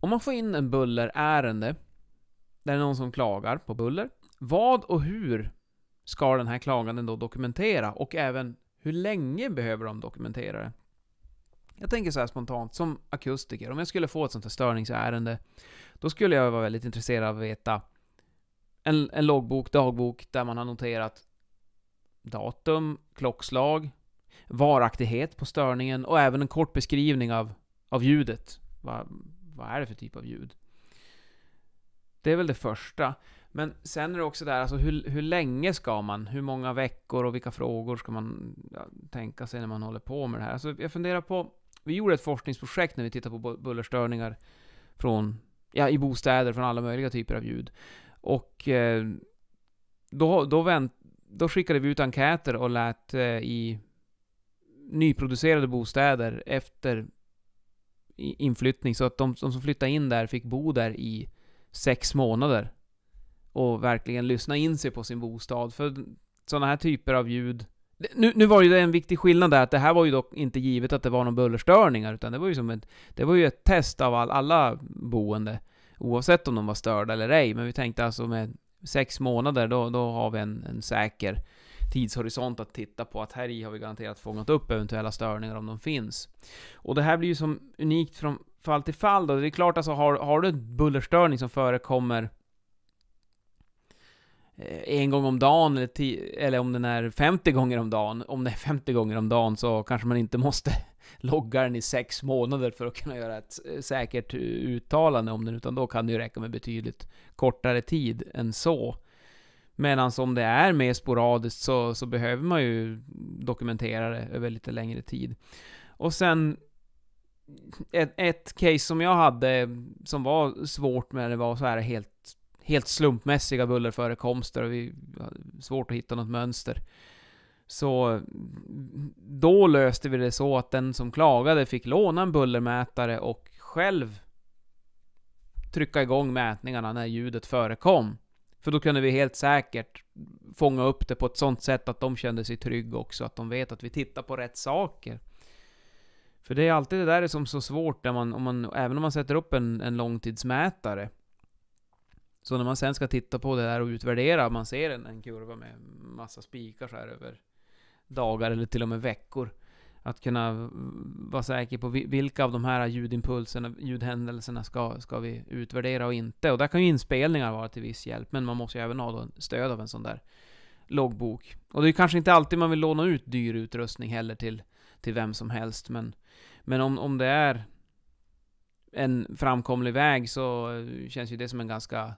Om man får in en bullerärende där det är någon som klagar på buller. Vad och hur ska den här klaganden då dokumentera? Och även hur länge behöver de dokumentera det? Jag tänker så spontant, som akustiker, om jag skulle få ett sånt här störningsärende, då skulle jag vara väldigt intresserad av att veta en, en loggbok, dagbok, där man har noterat datum, klockslag, varaktighet på störningen och även en kort beskrivning av, av ljudet vad är det för typ av ljud? Det är väl det första. Men sen är det också där, alltså hur, hur länge ska man? Hur många veckor och vilka frågor ska man ja, tänka sig när man håller på med det här? Alltså jag funderar på, vi gjorde ett forskningsprojekt när vi tittade på bullerstörningar från, ja, i bostäder från alla möjliga typer av ljud. Och eh, då, då, vänt, då skickade vi ut enkäter och lät eh, i nyproducerade bostäder efter inflyttning så att de, de som flyttade in där fick bo där i sex månader. Och verkligen lyssna in sig på sin bostad. För sådana här typer av ljud nu, nu var ju det en viktig skillnad där, att det här var ju dock inte givet att det var några bullerstörningar, utan det var ju som ett, det var ju ett test av all, alla boende, oavsett om de var störda eller ej. Men vi tänkte alltså med sex månader, då, då har vi en, en säker tidshorisont att titta på att här i har vi garanterat fångat upp eventuella störningar om de finns. Och det här blir ju som unikt från fall till fall då. Det är klart alltså, har, har du en bullerstörning som förekommer eh, en gång om dagen eller, eller om den är 50 gånger om dagen. Om det är 50 gånger om dagen så kanske man inte måste logga den i sex månader för att kunna göra ett eh, säkert eh, uttalande om den, utan då kan det ju räcka med betydligt kortare tid än så. Medan om det är mer sporadiskt så, så behöver man ju dokumentera det över lite längre tid. Och sen ett, ett, case som jag hade som var svårt med det var så här helt, helt slumpmässiga bullerförekomster och vi hade svårt att hitta något mönster. Så då löste vi det så att den som klagade fick låna en bullermätare och själv trycka igång mätningarna när ljudet förekom. För då kunde vi helt säkert fånga upp det på ett sånt sätt att de kände sig trygga också, att de vet att vi tittar på rätt saker. För det är alltid det där som är så svårt, när man, om man, även om man sätter upp en, en långtidsmätare. Så när man sen ska titta på det där och utvärdera, man ser en, en kurva med massa spikar så här över dagar eller till och med veckor. Att kunna vara säker på vilka av de här ljudimpulserna, ljudhändelserna ska, ska vi utvärdera och inte. Och där kan ju inspelningar vara till viss hjälp, men man måste ju även ha stöd av en sån där loggbok. Och det är kanske inte alltid man vill låna ut dyr utrustning heller till, till vem som helst, men, men om, om det är en framkomlig väg så känns ju det som en ganska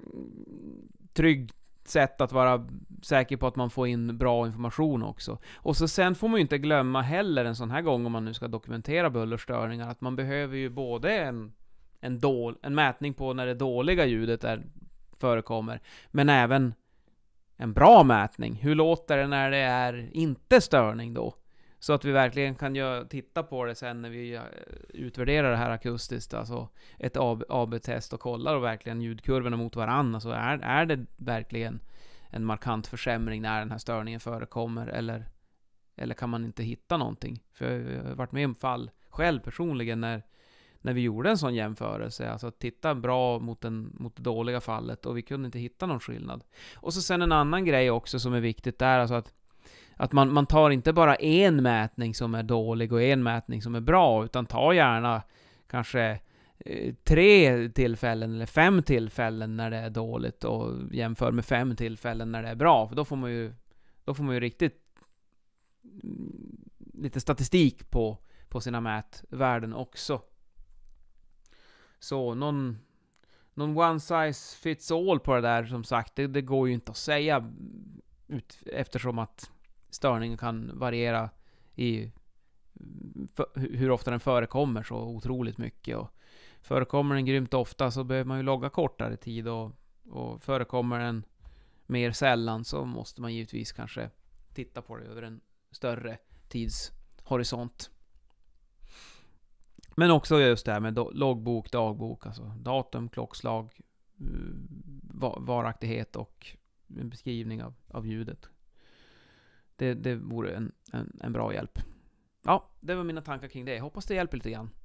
mm, trygg sätt att vara säker på att man får in bra information också. Och så sen får man ju inte glömma heller en sån här gång om man nu ska dokumentera bullerstörningar att man behöver ju både en, en, dål, en mätning på när det dåliga ljudet är, förekommer, men även en bra mätning. Hur låter det när det är inte störning då? Så att vi verkligen kan göra, titta på det sen när vi eh, utvärderar det här akustiskt, alltså ett AB-test och kollar och verkligen ljudkurvorna mot varandra. Alltså är, är det verkligen en markant försämring när den här störningen förekommer eller, eller kan man inte hitta någonting? För jag har varit med om fall själv personligen när, när vi gjorde en sån jämförelse, alltså att titta bra mot, den, mot det dåliga fallet och vi kunde inte hitta någon skillnad. Och så sen en annan grej också som är viktigt där, alltså att att man, man tar inte bara en mätning som är dålig och en mätning som är bra, utan ta gärna kanske eh, tre tillfällen eller fem tillfällen när det är dåligt och jämför med fem tillfällen när det är bra. För då får man ju, då får man ju riktigt mm, lite statistik på, på sina mätvärden också. Så någon, någon one size fits all på det där som sagt, det, det går ju inte att säga ut, eftersom att störning kan variera i hur ofta den förekommer så otroligt mycket. Och förekommer den grymt ofta så behöver man ju logga kortare tid och, och förekommer den mer sällan så måste man givetvis kanske titta på det över en större tidshorisont. Men också just det här med loggbok, dagbok, alltså datum, klockslag, eh, varaktighet och en beskrivning av, av ljudet det, det vore en, en, en bra hjälp. Ja, det var mina tankar kring det. hoppas det hjälper lite grann.